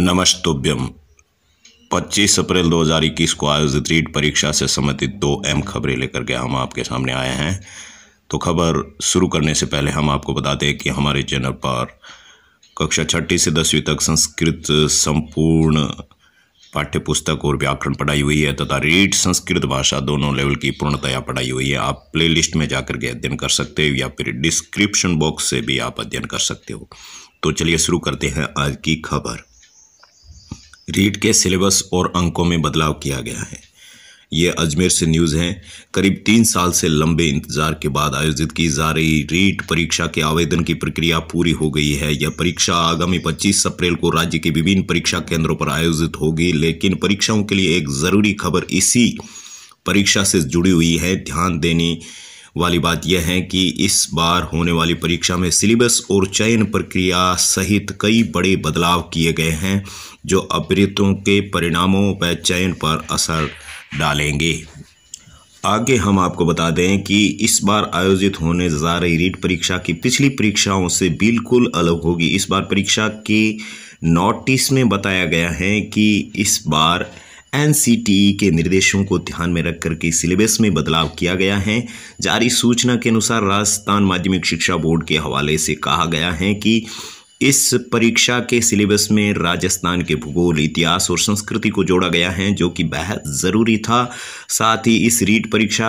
नमस्तुभ्यम 25 अप्रैल 2021 को आयोजित रीट परीक्षा से संबंधित दो अहम खबरें लेकर के हम आपके सामने आए हैं तो खबर शुरू करने से पहले हम आपको बता दें कि हमारे चैनल पर कक्षा छठी से दसवीं तक संस्कृत संपूर्ण पाठ्य पुस्तक और व्याकरण पढ़ाई हुई है तथा रीट संस्कृत भाषा दोनों लेवल की पूर्णतया पढ़ाई हुई है आप प्लेलिस्ट में जाकर के अध्ययन कर सकते हो या फिर डिस्क्रिप्शन बॉक्स से भी आप अध्ययन कर सकते हो तो चलिए शुरू करते हैं आज की खबर रीट के सिलेबस और अंकों में बदलाव किया गया है ये अजमेर से न्यूज़ है करीब तीन साल से लंबे इंतजार के बाद आयोजित की जा रही रीट परीक्षा के आवेदन की प्रक्रिया पूरी हो गई है यह परीक्षा आगामी 25 अप्रैल को राज्य के विभिन्न परीक्षा केंद्रों पर आयोजित होगी लेकिन परीक्षाओं के लिए एक ज़रूरी खबर इसी परीक्षा से जुड़ी हुई है ध्यान देनी वाली बात यह है कि इस बार होने वाली परीक्षा में सिलेबस और चयन प्रक्रिया सहित कई बड़े बदलाव किए गए हैं जो अभ्यर्थियों के परिणामों व चयन पर असर डालेंगे आगे हम आपको बता दें कि इस बार आयोजित होने जा रही रीट परीक्षा की पिछली परीक्षाओं से बिल्कुल अलग होगी इस बार परीक्षा की नोटिस में बताया गया है कि इस बार एनसीटीई के निर्देशों को ध्यान में रख करके सिलेबस में बदलाव किया गया है जारी सूचना के अनुसार राजस्थान माध्यमिक शिक्षा बोर्ड के हवाले से कहा गया है कि इस परीक्षा के सिलेबस में राजस्थान के भूगोल इतिहास और संस्कृति को जोड़ा गया है जो कि बेहद ज़रूरी था साथ ही इस रीट परीक्षा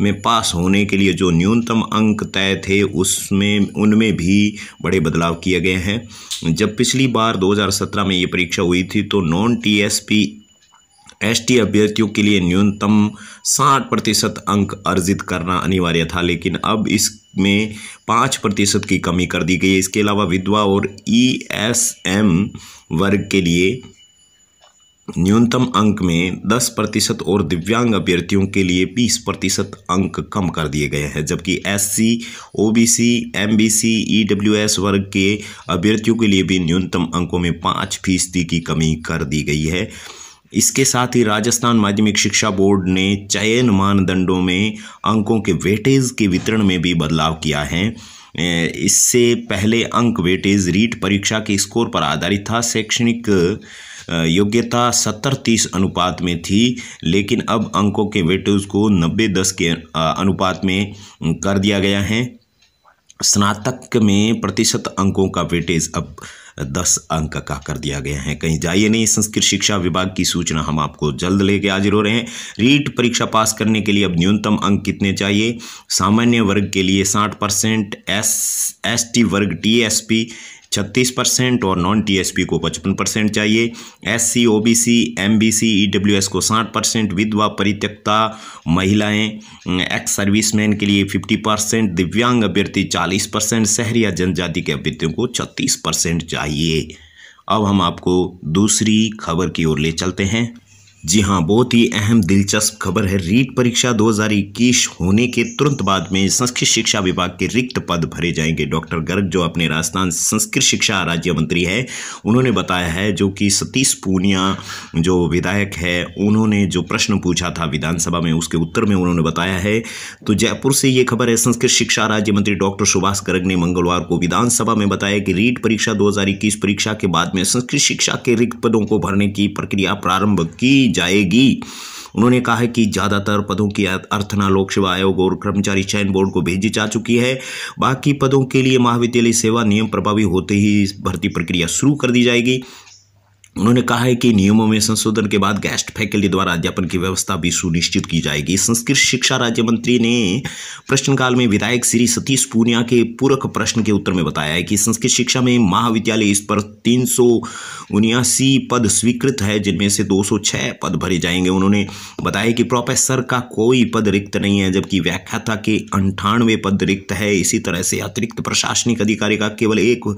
में पास होने के लिए जो न्यूनतम अंक तय थे उसमें उनमें भी बड़े बदलाव किए गए हैं जब पिछली बार 2017 में ये परीक्षा हुई थी तो नॉन टीएसपी एसटी अभ्यर्थियों के लिए न्यूनतम साठ प्रतिशत अंक अर्जित करना अनिवार्य था लेकिन अब इसमें पाँच प्रतिशत की कमी कर दी गई है इसके अलावा विधवा और ईएसएम e वर्ग के लिए न्यूनतम अंक में 10 प्रतिशत और दिव्यांग अभ्यर्थियों के लिए 20 प्रतिशत अंक कम कर दिए गए हैं जबकि एससी, ओबीसी, एमबीसी, ईडब्ल्यूएस वर्ग के अभ्यर्थियों के लिए भी न्यूनतम अंकों में 5 फीसदी की कमी कर दी गई है इसके साथ ही राजस्थान माध्यमिक शिक्षा बोर्ड ने चयन मानदंडों में अंकों के वेटेज के वितरण में भी बदलाव किया है इससे पहले अंक वेटेज रीट परीक्षा के स्कोर पर आधारित था शैक्षणिक योग्यता सत्तर तीस अनुपात में थी लेकिन अब अंकों के वेटेज को नब्बे दस के अनुपात में कर दिया गया है स्नातक में प्रतिशत अंकों का वेटेज अब दस अंक का कर दिया गया है कहीं जाइए नहीं संस्कृत शिक्षा विभाग की सूचना हम आपको जल्द लेके हाजिर हो रहे हैं रीट परीक्षा पास करने के लिए अब न्यूनतम अंक कितने चाहिए सामान्य वर्ग के लिए साठ परसेंट एस एस टी वर्ग टी एस पी छत्तीस परसेंट और नॉन टीएसपी को पचपन परसेंट चाहिए एससी ओबीसी एमबीसी ईडब्ल्यूएस को साठ परसेंट विधवा परित्यक्ता महिलाएं एक्स सर्विसमैन के लिए फिफ्टी परसेंट दिव्यांग अभ्यर्थी चालीस परसेंट शहरी या जनजाति के अभ्यर्थियों को छत्तीस परसेंट चाहिए अब हम आपको दूसरी खबर की ओर ले चलते हैं जी हाँ बहुत ही अहम दिलचस्प खबर है रीट परीक्षा 2021 होने के तुरंत बाद में संस्कृत शिक्षा विभाग के रिक्त पद भरे जाएंगे डॉक्टर गर्ग जो अपने राजस्थान संस्कृत शिक्षा राज्य मंत्री है उन्होंने बताया है जो कि सतीश पूनिया जो विधायक है उन्होंने जो प्रश्न पूछा था विधानसभा में उसके उत्तर में उन्होंने बताया है तो जयपुर से ये खबर है संस्कृत शिक्षा राज्य मंत्री डॉक्टर सुभाष गर्ग ने मंगलवार को विधानसभा में बताया कि रीट परीक्षा दो परीक्षा के बाद में संस्कृत शिक्षा के रिक्त पदों को भरने की प्रक्रिया प्रारंभ की जाएगी उन्होंने कहा है कि ज़्यादातर पदों की अर्थना लोक सेवा आयोग और कर्मचारी चयन बोर्ड को भेजी जा चुकी है बाकी पदों के लिए महाविद्यालय सेवा नियम प्रभावी होते ही भर्ती प्रक्रिया शुरू कर दी जाएगी उन्होंने कहा है कि नियमों में संशोधन के बाद गेस्ट फैकल्टी द्वारा अध्यापन की व्यवस्था भी सुनिश्चित की जाएगी संस्कृत शिक्षा राज्य मंत्री ने प्रश्नकाल में विधायक श्री सतीश पूनिया के पूरक प्रश्न के उत्तर में बताया है कि संस्कृत शिक्षा में महाविद्यालय इस पर तीन पद स्वीकृत है जिनमें से छः पद भरे जाएंगे उन्होंने बताया कि प्रोफेसर का कोई पद रिक्त नहीं है जबकि व्याख्याता के अंठानवे पद रिक्त है इसी तरह से अतिरिक्त प्रशासनिक अधिकारी का केवल एक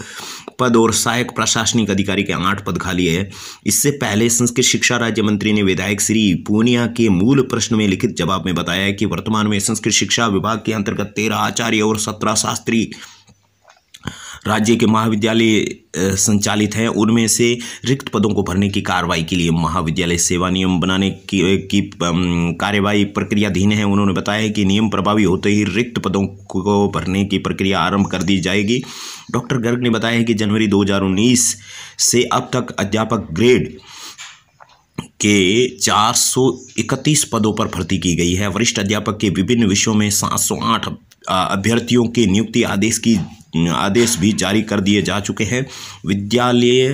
पद और सहायक प्रशासनिक अधिकारी के आठ पद खाली है इससे पहले संस्कृत शिक्षा राज्य मंत्री ने विधायक श्री पूनिया के मूल प्रश्न में लिखित जवाब में बताया कि वर्तमान में संस्कृत शिक्षा विभाग के अंतर्गत तेरह आचार्य और सत्रह शास्त्री राज्य के महाविद्यालय संचालित हैं उनमें से रिक्त पदों को भरने की कार्रवाई के लिए महाविद्यालय सेवा नियम बनाने की, की कार्यवाही प्रक्रियाधीन है उन्होंने बताया कि नियम प्रभावी होते ही रिक्त पदों को भरने की प्रक्रिया आरंभ कर दी जाएगी डॉक्टर गर्ग ने बताया कि जनवरी दो से अब तक अध्यापक ग्रेड के 431 पदों पर भर्ती की गई है वरिष्ठ अध्यापक के विभिन्न विषयों में 708 अभ्यर्थियों के नियुक्ति आदेश की आदेश भी जारी कर दिए जा चुके हैं विद्यालय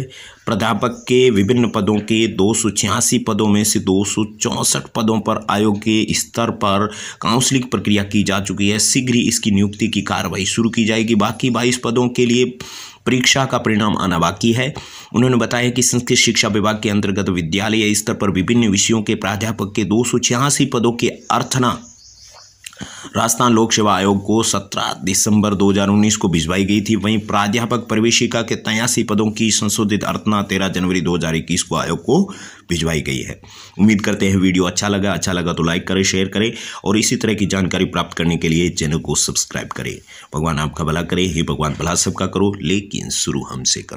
प्राध्यापक के विभिन्न पदों के दो पदों में से दो पदों पर आयोग के स्तर पर काउंसलिंग प्रक्रिया की जा चुकी है शीघ्र ही इसकी नियुक्ति की कार्रवाई शुरू की जाएगी बाकी बाईस पदों के लिए परीक्षा का परिणाम आना बाकी है उन्होंने बताया कि संस्कृत शिक्षा विभाग के अंतर्गत विद्यालय स्तर पर विभिन्न विषयों के प्राध्यापक के दो पदों के अर्थना राजस्थान लोक सेवा आयोग को 17 दिसंबर 2019 को भिजवाई गई थी वहीं प्राध्यापक प्रवेशिका के तयासी पदों की संशोधित अर्थना 13 जनवरी 2021 को आयोग को भिजवाई गई है उम्मीद करते हैं वीडियो अच्छा लगा अच्छा लगा तो लाइक करें शेयर करें और इसी तरह की जानकारी प्राप्त करने के लिए चैनल को सब्सक्राइब करें भगवान आपका भला करे हे भगवान भला सबका करो लेकिन शुरू हमसे करो